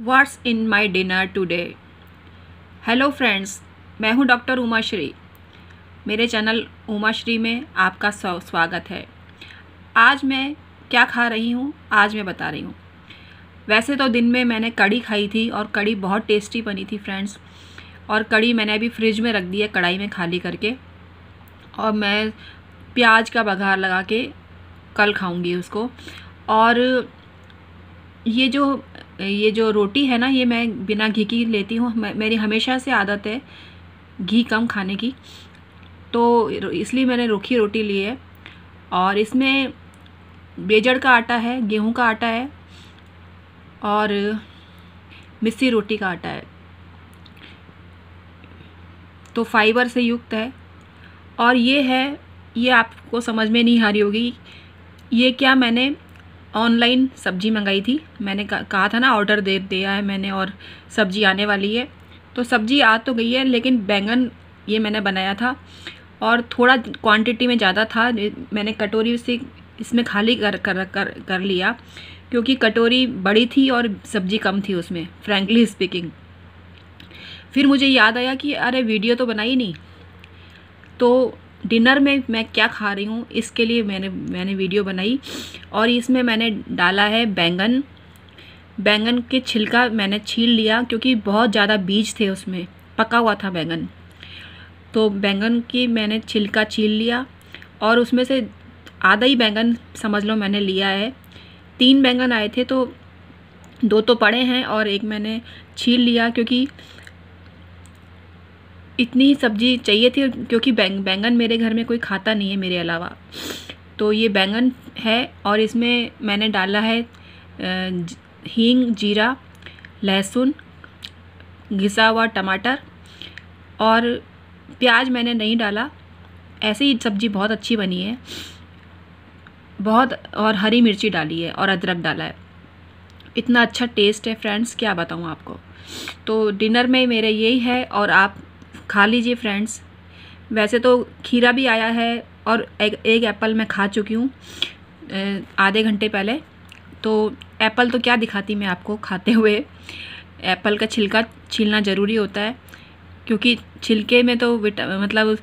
what's in my dinner today hello friends मैं हूं doctor Uma Shri मेरे चैनल उमा श्री में आपका स्वागत है आज मैं क्या खा रही हूं आज मैं बता रही हूं वैसे तो दिन में मैंने कड़ी खाई थी और कड़ी बहुत टेस्टी बनी थी फ्रेंड्स और कड़ी मैंने अभी फ्रिज में रख दी है कढ़ाई में खाली करके और मैं प्याज का बघार लगा के कल खाऊंगी उसको और ये जो ये जो रोटी है ना ये मैं बिना घी की लेती हूँ मेरी हमेशा से आदत है घी कम खाने की तो इसलिए मैंने रूखी रोटी ली है और इसमें बेजड़ का आटा है गेहूं का आटा है और मिस्सी रोटी का आटा है तो फाइबर से युक्त है और ये है ये आपको समझ में नहीं आ रही होगी ये क्या मैंने ऑनलाइन सब्ज़ी मंगाई थी मैंने कहा था ना ऑर्डर दे दिया है मैंने और सब्ज़ी आने वाली है तो सब्ज़ी आ तो गई है लेकिन बैंगन ये मैंने बनाया था और थोड़ा क्वांटिटी में ज़्यादा था मैंने कटोरी से इसमें खाली कर कर कर, कर लिया क्योंकि कटोरी बड़ी थी और सब्ज़ी कम थी उसमें फ्रेंकली स्पीकिंग फिर मुझे याद आया कि अरे वीडियो तो बनाई नहीं तो डिनर में मैं क्या खा रही हूँ इसके लिए मैंने मैंने वीडियो बनाई और इसमें मैंने डाला है बैंगन बैंगन के छिलका मैंने छील लिया क्योंकि बहुत ज़्यादा बीज थे उसमें पका हुआ था बैंगन तो बैंगन की मैंने छिलका छील लिया और उसमें से आधा ही बैंगन समझ लो मैंने लिया है तीन बैंगन आए थे तो दो तो पड़े हैं और एक मैंने छील लिया क्योंकि इतनी ही सब्ज़ी चाहिए थी क्योंकि बैंग बैंगन मेरे घर में कोई खाता नहीं है मेरे अलावा तो ये बैंगन है और इसमें मैंने डाला है हींग जीरा लहसुन घिसा हुआ टमाटर और प्याज मैंने नहीं डाला ऐसे ही सब्ज़ी बहुत अच्छी बनी है बहुत और हरी मिर्ची डाली है और अदरक डाला है इतना अच्छा टेस्ट है फ्रेंड्स क्या बताऊँ आपको तो डिनर में मेरा यही है और आप खा लीजिए फ्रेंड्स वैसे तो खीरा भी आया है और एक, एक एप्पल मैं खा चुकी हूँ आधे घंटे पहले तो एप्पल तो क्या दिखाती मैं आपको खाते हुए एप्पल का छिलका छीलना ज़रूरी होता है क्योंकि छिलके में तो मतलब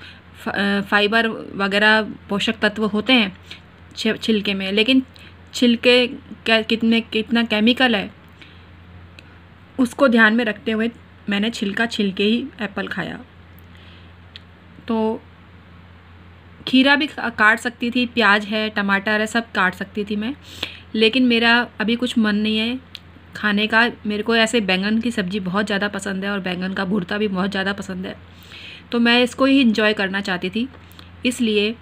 फाइबर वगैरह पोषक तत्व होते हैं छिलके में लेकिन छिलके कितने कितना केमिकल है उसको ध्यान में रखते हुए मैंने छिलका छिलके ही एप्पल खाया तो खीरा भी काट सकती थी प्याज है टमाटर है सब काट सकती थी मैं लेकिन मेरा अभी कुछ मन नहीं है खाने का मेरे को ऐसे बैंगन की सब्ज़ी बहुत ज़्यादा पसंद है और बैंगन का भुरता भी बहुत ज़्यादा पसंद है तो मैं इसको ही इंजॉय करना चाहती थी इसलिए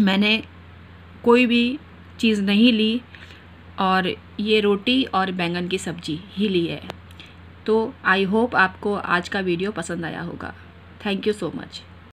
मैंने कोई भी चीज़ नहीं ली और ये रोटी और बैंगन की सब्ज़ी ही ली है तो आई होप आपको आज का वीडियो पसंद आया होगा थैंक यू सो मच